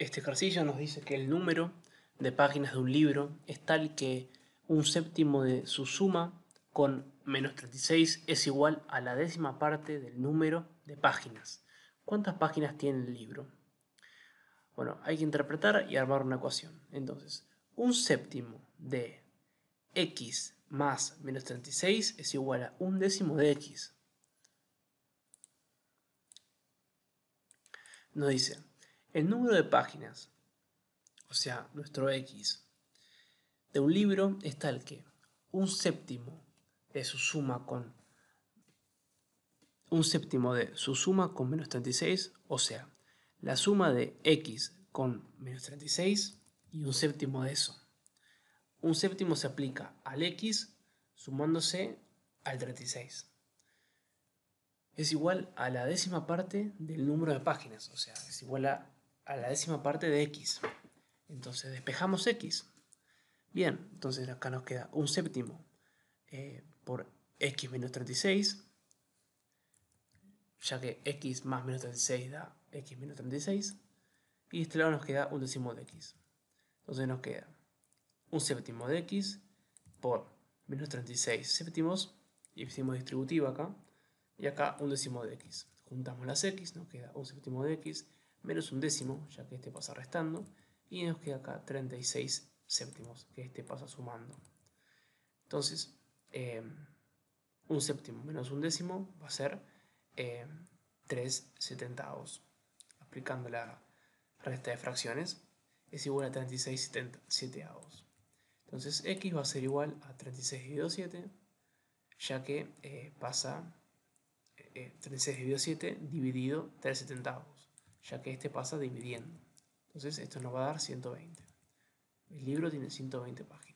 Este ejercicio nos dice que el número de páginas de un libro es tal que un séptimo de su suma con menos 36 es igual a la décima parte del número de páginas. ¿Cuántas páginas tiene el libro? Bueno, hay que interpretar y armar una ecuación. Entonces, un séptimo de x más menos 36 es igual a un décimo de x. Nos dice, el número de páginas, o sea, nuestro X, de un libro es tal que un séptimo de su suma con un séptimo de su suma con menos 36, o sea, la suma de x con menos 36 y un séptimo de eso. Un séptimo se aplica al x sumándose al 36. Es igual a la décima parte del número de páginas, o sea, es igual a a la décima parte de x. Entonces despejamos x. Bien, entonces acá nos queda un séptimo eh, por x menos 36, ya que x más menos 36 da x menos 36, y de este lado nos queda un décimo de x. Entonces nos queda un séptimo de x por menos 36 séptimos, y hicimos distributivo acá, y acá un décimo de x. Juntamos las x, nos queda un séptimo de x, menos un décimo, ya que este pasa restando, y nos queda acá 36 séptimos, que este pasa sumando. Entonces, eh, un séptimo menos un décimo va a ser eh, 3 setentavos. Aplicando la resta de fracciones, es igual a 36 setentavos. Entonces, x va a ser igual a 36 dividido 7, ya que eh, pasa 36 eh, dividido 7 dividido 3 setentavos ya que este pasa dividiendo. Entonces esto nos va a dar 120. El libro tiene 120 páginas.